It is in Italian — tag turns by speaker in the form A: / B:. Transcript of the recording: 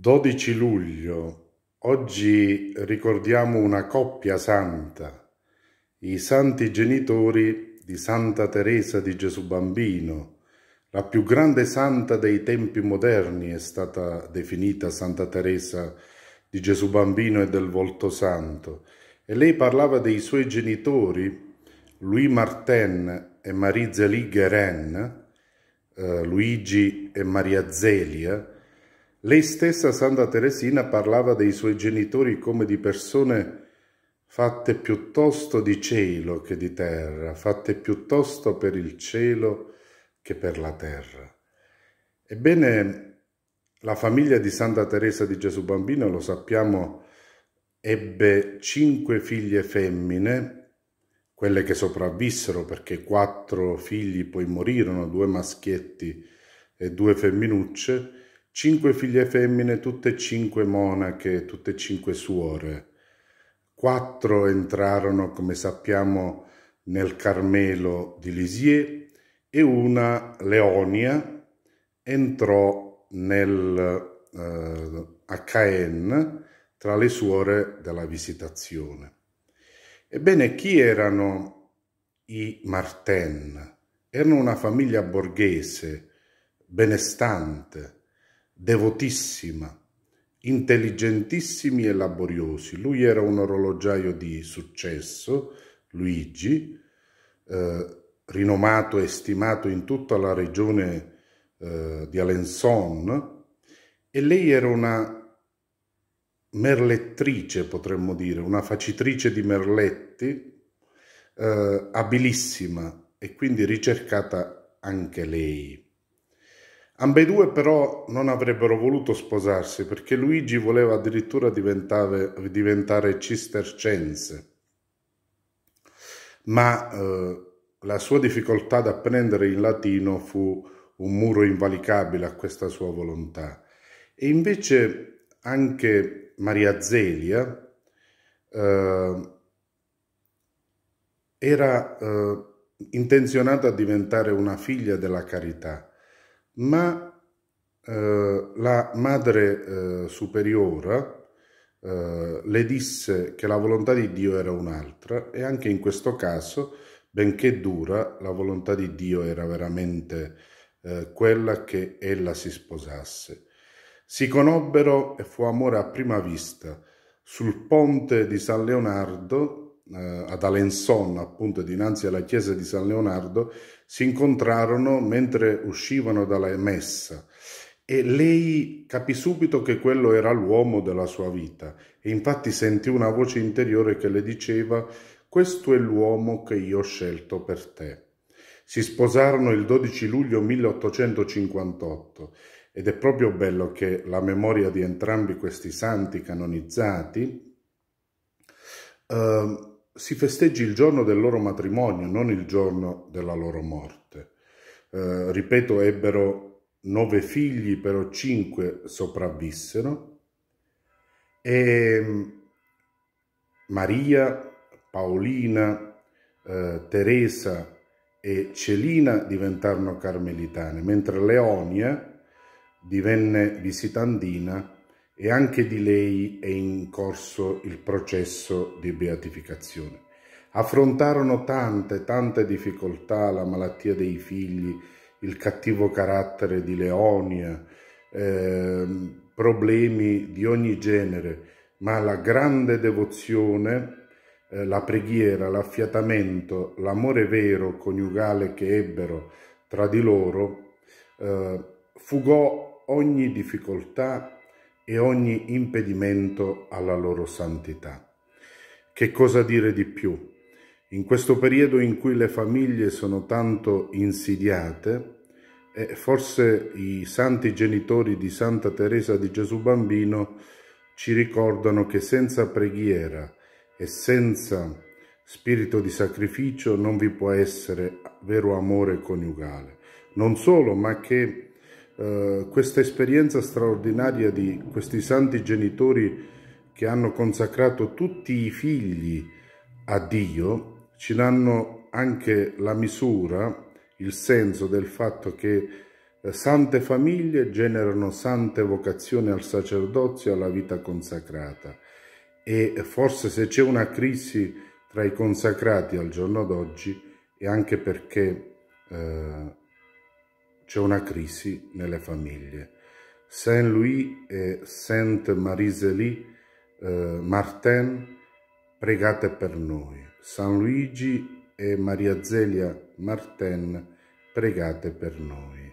A: 12 luglio, oggi ricordiamo una coppia santa, i santi genitori di Santa Teresa di Gesù Bambino, la più grande santa dei tempi moderni è stata definita Santa Teresa di Gesù Bambino e del Volto Santo, e lei parlava dei suoi genitori, Louis Martin e Marie Zélie Guérin, eh, Luigi e Maria Zelia, lei stessa, Santa Teresina, parlava dei suoi genitori come di persone fatte piuttosto di cielo che di terra, fatte piuttosto per il cielo che per la terra. Ebbene, la famiglia di Santa Teresa di Gesù Bambino, lo sappiamo, ebbe cinque figlie femmine, quelle che sopravvissero perché quattro figli poi morirono, due maschietti e due femminucce, cinque figlie femmine, tutte e cinque monache, tutte e cinque suore. Quattro entrarono, come sappiamo, nel Carmelo di Lisieux e una, Leonia, entrò nel, eh, a Caen tra le suore della visitazione. Ebbene, chi erano i Martin? Erano una famiglia borghese, benestante, devotissima, intelligentissimi e laboriosi. Lui era un orologiaio di successo, Luigi, eh, rinomato e stimato in tutta la regione eh, di Alençon, e lei era una merlettrice, potremmo dire, una facitrice di merletti, eh, abilissima e quindi ricercata anche lei. Ambedue però non avrebbero voluto sposarsi perché Luigi voleva addirittura diventare cistercense. Ma eh, la sua difficoltà ad apprendere il latino fu un muro invalicabile a questa sua volontà. E invece anche Maria Zelia eh, era eh, intenzionata a diventare una figlia della carità ma eh, la madre eh, superiora eh, le disse che la volontà di Dio era un'altra e anche in questo caso, benché dura, la volontà di Dio era veramente eh, quella che ella si sposasse. Si conobbero e fu amore a prima vista sul ponte di San Leonardo eh, ad Alençon, appunto dinanzi alla chiesa di San Leonardo, si incontrarono mentre uscivano dalla messa e lei capì subito che quello era l'uomo della sua vita e infatti sentì una voce interiore che le diceva questo è l'uomo che io ho scelto per te. Si sposarono il 12 luglio 1858 ed è proprio bello che la memoria di entrambi questi santi canonizzati eh, si festeggi il giorno del loro matrimonio, non il giorno della loro morte. Eh, ripeto, ebbero nove figli, però cinque sopravvissero. E ehm, Maria, Paolina, eh, Teresa e Celina diventarono carmelitane, mentre Leonia divenne visitandina e anche di lei è in corso il processo di beatificazione. Affrontarono tante, tante difficoltà, la malattia dei figli, il cattivo carattere di Leonia, eh, problemi di ogni genere, ma la grande devozione, eh, la preghiera, l'affiatamento, l'amore vero coniugale che ebbero tra di loro, eh, fugò ogni difficoltà e ogni impedimento alla loro santità. Che cosa dire di più? In questo periodo in cui le famiglie sono tanto insidiate, forse i santi genitori di Santa Teresa di Gesù Bambino ci ricordano che senza preghiera e senza spirito di sacrificio non vi può essere vero amore coniugale. Non solo, ma che eh, questa esperienza straordinaria di questi santi genitori che hanno consacrato tutti i figli a Dio ci danno anche la misura, il senso del fatto che eh, sante famiglie generano sante vocazioni al sacerdozio e alla vita consacrata e forse se c'è una crisi tra i consacrati al giorno d'oggi è anche perché eh, c'è una crisi nelle famiglie. Saint-Louis e Sainte-Marie-Zélie eh, Martin, pregate per noi. San Luigi e Maria Zelia Martin, pregate per noi.